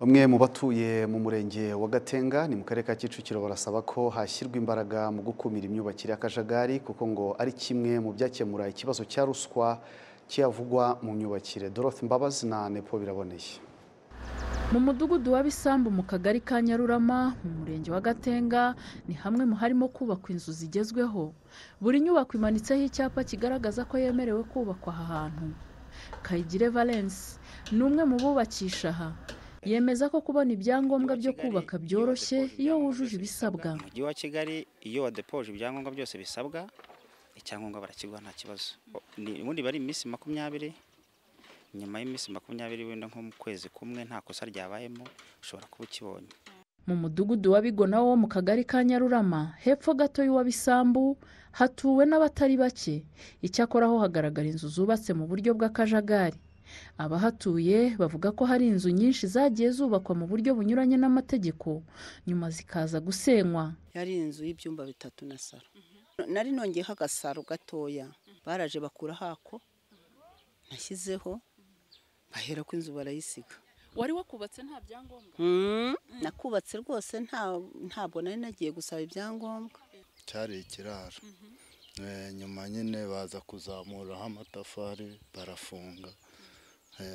bamwe mu batuye mu murenge wa gatenga ni mu karere ka kicukiro barasaba ko hashyirwa imbaraga mu gukumira imyubakire y'akajagari kuko ngo ari kimwe mu byakemura ikibazo cya ruswa kiyavugwa mu myubakire dorothe mbabazi na nepo biraboneye mu mudugudu wa bisambu mu kagari ka nyarurama mu murenge wa gatenga ni hamwe mu harimo kubakwa inzu zigezweho buri nyubako imanitseho icyapa kigaragaza ko yemerewe kubakwa aha hantu kayigire valence ni umwe mu bubakisha aha yemeza ko kubona ibyangombwa byo kubaka byoroshye iyo wujuje ibisabwa mu mujyi wa kigali iyo wadepoje ibyangombwa byose bisabwa icyangombwa barakiguha nta kibazo ubundi bari iminsi makumyabiri nyuma y'iminsi makumyabiri wenda nko mu kwezi kumwe nta kosa ryabayemo ushobora kuba ukibonye mu mudugudu wa bigona wo mu kagari ka nyarurama hepfo gato y'uwabisambu hatuwe n'abatari bake icyakora ho hagaragara inzu zubatse mu buryo bw'akajagari abahatuye bavuga ko hari inzu nyinshi zagiye zubakwa mu buryo bunyuranye n'amategeko nyuma zikaza gusenywa yari inzu y'ibyumba bitatu na saro mhm. nari nongeyeho agasaro gatoya baraje bakura hako nashyizeho bahera ko inzu barayisiga wari wakubatse nta byangombwa hmm? mhm. nakubatse rwose ntabwo nari nagiye gusaba ibyangombwa cyari ikiraro mhm. eh, nyuma nyine baza kuzamuraho amatafari barafunga Eh,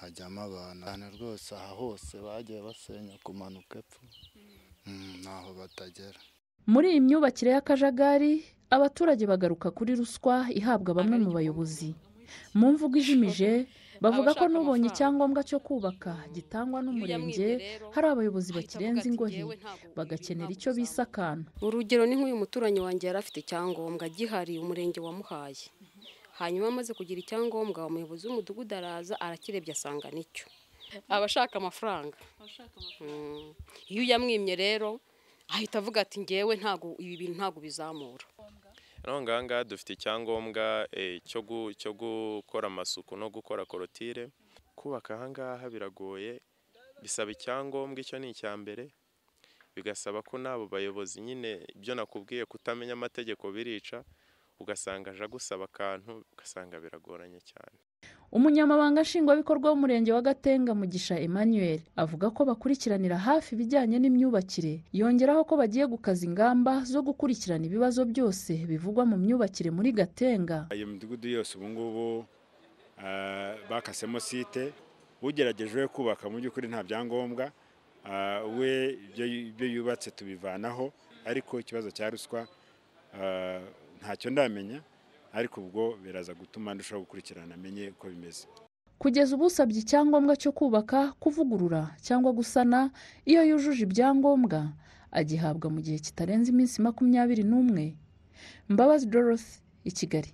hajyamo abantu cyane rwose aha hose bagiye basenya kumanuka epfo hmm. hmm, ntaho batagera muri iyi myubakire y'akajagari abaturage bagaruka kuri ruswa ihabwa bamwe mu bayobozi mu mvugo ijimije bavuga ko n'ubonye icyangombwa cyo kubaka gitangwa n'umurenge hari abayobozi bakirenze ingohe bagakenera icyo bisakana urugero ni nk'uyu muturanyi wanjye yari afite icyangombwa gihari umurenge wamuhaye hanyuma amaze kugira icyangombwa umuyobozi w'umudugudu araza arakirebye asanga nicyo aba ashaka amafaranga hmm. iyo uyamwimye rero ahita avuga ati ngewe ntabwo ibi bintu ntago bizamura ngaha ngaha dufite icyangombwa eh, cyo gukora amasuku no gukora korotire kubaka aha ngaha biragoye bisaba icyangombwa icyo ni icya mbere bigasaba ko n'abo bayobozi nyine ibyo nakubwiye kutamenya amategeko birica ugasanga aje agusaba akantu ugasanga biragoranye cyane umunyamabanga nshingwabikorwa w'umurenge wa gatenga mugisha emmanuel avuga ko bakurikiranira hafi ibijyanye n'imyubakire yongeraho ko bagiye gukaza ingamba zo gukurikirana ibibazo byose bivugwa mu myubakire muri gatenga iyo midugudu yose ubungubu eh, bakasemo site ugerageje kubaka mu by'ukuri nta byangombwa eh, we ibyo yubatse tubivanaho ariko ikibazo cya ruswa eh, ntacyo ndamenya ariko ubwo biraza gutuma ndushaho gukurikirana amenye uko bimeze kugeza ubu usabye icyangombwa cyo kubaka kuvugurura cyangwa gusana iyo yujuje ibyangombwa agihabwa mu gihe kitarenze iminsi makumyabiri n'umwe mbabazi dorothy i kigali